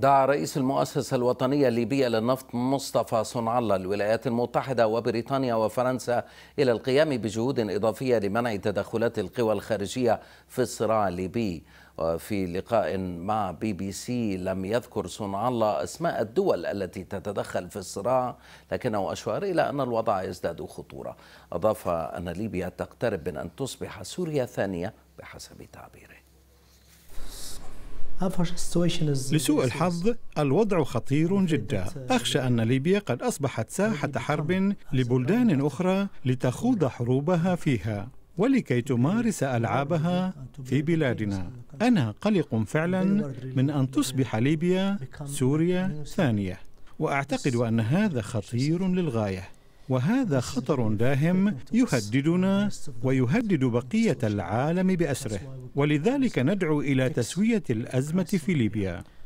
دعا رئيس المؤسسة الوطنية الليبية للنفط مصطفى صنع الله الولايات المتحدة وبريطانيا وفرنسا إلى القيام بجهود إضافية لمنع تدخلات القوى الخارجية في الصراع الليبي وفي لقاء مع بي بي سي لم يذكر صنع الله أسماء الدول التي تتدخل في الصراع لكنه أشار إلى أن الوضع يزداد خطورة أضاف أن ليبيا تقترب من أن تصبح سوريا ثانية بحسب تعبيره لسوء الحظ الوضع خطير جدا أخشى أن ليبيا قد أصبحت ساحة حرب لبلدان أخرى لتخوض حروبها فيها ولكي تمارس ألعابها في بلادنا أنا قلق فعلا من أن تصبح ليبيا سوريا ثانية وأعتقد أن هذا خطير للغاية وهذا خطر داهم يهددنا ويهدد بقيه العالم باسره ولذلك ندعو الى تسويه الازمه في ليبيا